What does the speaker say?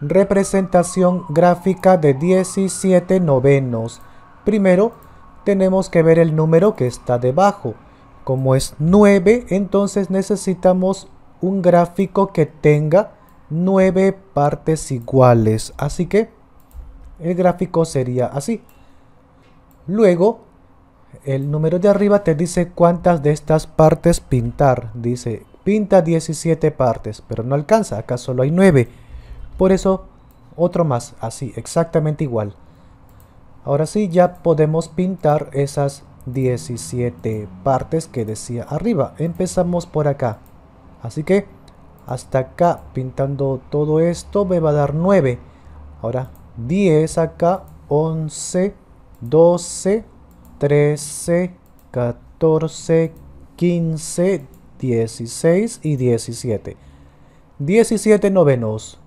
representación gráfica de 17 novenos. Primero, tenemos que ver el número que está debajo. Como es 9, entonces necesitamos un gráfico que tenga 9 partes iguales. Así que el gráfico sería así. Luego, el número de arriba te dice cuántas de estas partes pintar. Dice, pinta 17 partes, pero no alcanza, acá solo hay 9. Por eso, otro más, así, exactamente igual. Ahora sí, ya podemos pintar esas 17 partes que decía arriba. Empezamos por acá. Así que hasta acá pintando todo esto me va a dar 9. Ahora 10 acá, 11, 12, 13, 14, 15, 16 y 17. 17 novenos.